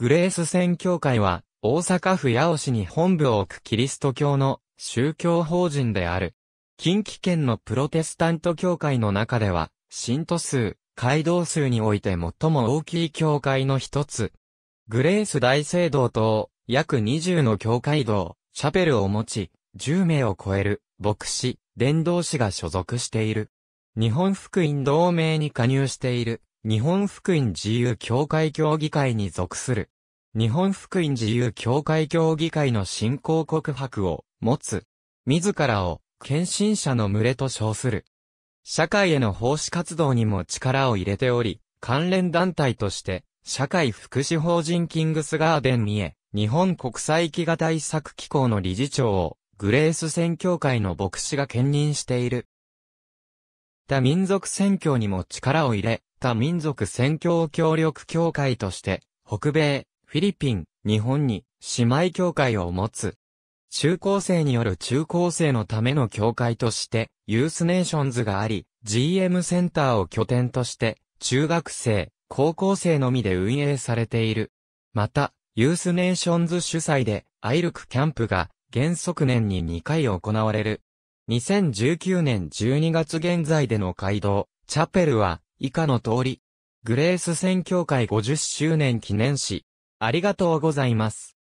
グレース宣教会は、大阪府八尾市に本部を置くキリスト教の宗教法人である。近畿圏のプロテスタント教会の中では、信徒数、街道数において最も大きい教会の一つ。グレース大聖堂と、約20の教会堂、チャペルを持ち、10名を超える、牧師、伝道師が所属している。日本福音同盟に加入している、日本福音自由教会協議会に属する。日本福音自由協会協議会の信仰告白を持つ。自らを献身者の群れと称する。社会への奉仕活動にも力を入れており、関連団体として、社会福祉法人キングスガーデン三重、日本国際飢餓対策機構の理事長を、グレース選挙会の牧師が兼任している。他民族選挙にも力を入れ、他民族選挙協力協会として、北米、フィリピン、日本に姉妹教会を持つ。中高生による中高生のための教会として、ユースネーションズがあり、GM センターを拠点として、中学生、高校生のみで運営されている。また、ユースネーションズ主催で、アイルクキャンプが、原則年に2回行われる。2019年12月現在での街道、チャペルは、以下の通り、グレース宣教会50周年記念誌、ありがとうございます。